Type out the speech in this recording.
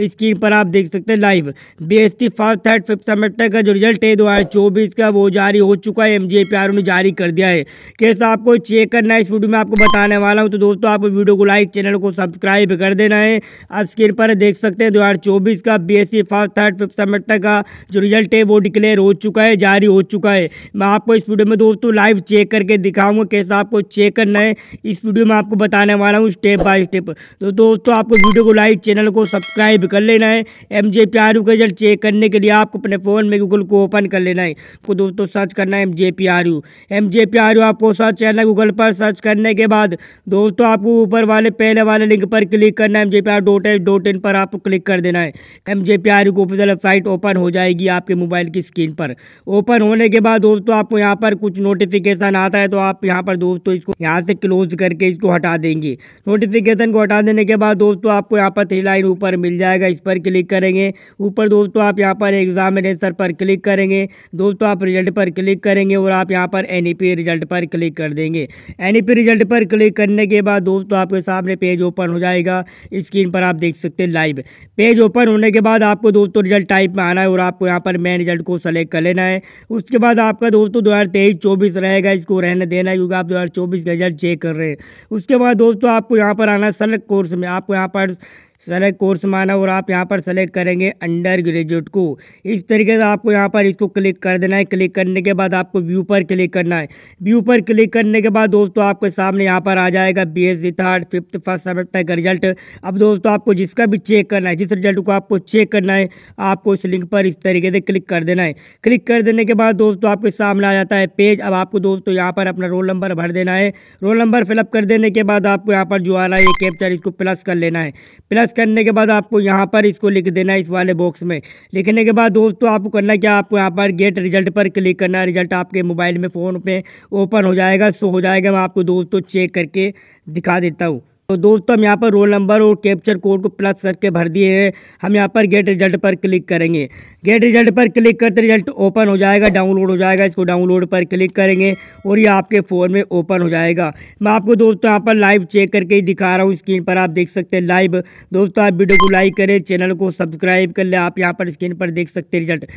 screen पर आप देख सकते हैं live B S T first third fifth semester का जो रिजल्ट है दो हज़ार चौबीस का वो जारी हो चुका है M G A P R ने जारी कर दिया है कैसा आपको चेक करना है इस वीडियो में आपको बताने वाला हूं तो दोस्तों आप वीडियो को लाइक चैनल को सब्सक्राइब कर देना है आप स्क्रीन पर देख सकते हैं दो हज़ार चौबीस का B S first third fifth semester का जो रिजल्ट है वो डिक्लेयर हो चुका है जारी हो चुका है मैं आपको इस वीडियो में दोस्तों लाइव चेक करके दिखाऊँगा कैसा आपको चेक करना है इस वीडियो में आपको बताने वाला हूँ स्टेप बाय स्टेप तो दोस्तों आपको वीडियो को लाइक चैनल को सब्सक्राइब भी कर लेना है M J P R U का रिजल्ट चेक करने के लिए आपको अपने फ़ोन में गूगल को ओपन कर लेना है तो दोस्तों सर्च करना है M J P R U M J P R U आपको सर्च करना है गूगल पर सर्च करने के बाद दोस्तों आपको ऊपर वाले पहले वाले लिंक पर क्लिक करना है M J P R dot H dot in पर आपको क्लिक कर देना है M J P R U की ऑफिसियल वेबसाइट ओपन हो जाएगी आपके मोबाइल की स्क्रीन पर ओपन होने के बाद दोस्तों आपको यहाँ पर कुछ नोटिफिकेशन आता है तो आप यहाँ पर दोस्तों इसको यहाँ से क्लोज करके इसको हटा देंगे नोटिफिकेशन को हटा देने के बाद दोस्तों आपको यहाँ पर थ्री लाइन ऊपर मिल जाए जाएगा इस पर क्लिक करेंगे ऊपर दोस्तों आप यहाँ पर एग्जाम एंसर पर क्लिक करेंगे दोस्तों आप रिजल्ट पर क्लिक करेंगे और आप यहाँ पर एन रिजल्ट e पर क्लिक कर देंगे एन रिजल्ट e पर क्लिक करने के बाद दोस्तों आपके सामने पेज ओपन हो जाएगा स्क्रीन पर आप देख सकते हैं लाइव पेज ओपन होने के बाद आपको दोस्तों रिजल्ट टाइप में आना है और आपको यहाँ पर मेन रिजल्ट को सेलेक्ट कर लेना है उसके बाद आपका दोस्तों दो हज़ार रहेगा इसको रहने देना है क्योंकि आप दो का रिजल्ट चेक कर रहे हैं उसके बाद दोस्तों आपको यहाँ पर आना है सेलेक्ट कोर्स में आपको यहाँ पर सेलेक्ट कोर्स माना और आप यहाँ पर सेलेक्ट करेंगे अंडर ग्रेजुएट को इस तरीके से आपको यहाँ पर इसको क्लिक कर देना है क्लिक करने के बाद आपको व्यू पर क्लिक करना है व्यू पर क्लिक करने के बाद दोस्तों आपके सामने यहाँ पर आ जाएगा B S C third fifth first semester का रिजल्ट अब दोस्तों आपको जिसका भी चेक करना है जिस रिजल्ट को आपको चेक करना है आपको इस लिंक पर इस तरीके से क्लिक कर देना है क्लिक कर देने के बाद दोस्तों आपके सामने आ जाता है पेज अब आपको दोस्तों यहाँ पर अपना रोल नंबर भर देना है रोल नंबर फिलअप कर देने के बाद आपको यहाँ पर जो आ रहा है ये कैप्चर इसको प्लस कर लेना है प्लस प्रेस करने के बाद आपको यहाँ पर इसको लिख देना है इस वाले बॉक्स में लिखने के बाद दोस्तों आपको करना क्या आपको यहाँ पर गेट रिजल्ट पर क्लिक करना है रिजल्ट आपके मोबाइल में फ़ोन पे ओपन हो जाएगा सो हो जाएगा मैं आपको दोस्तों चेक करके दिखा देता हूँ तो दोस्तों हम यहाँ पर रोल नंबर और कैप्चर कोड को प्लस करके भर दिए हैं हम यहाँ पर गेट रिजल्ट पर क्लिक करेंगे गेट रिजल्ट पर क्लिक करते रिजल्ट ओपन हो जाएगा डाउनलोड हो जाएगा इसको डाउनलोड पर क्लिक करेंगे और ये आपके फ़ोन में ओपन हो जाएगा मैं आपको दोस्तों यहाँ पर लाइव चेक करके ही दिखा रहा हूँ स्क्रीन पर आप देख सकते हैं लाइव दोस्तों आप वीडियो को लाइक करें चैनल को सब्सक्राइब कर लें आप यहाँ पर स्क्रीन पर देख सकते हैं रिजल्ट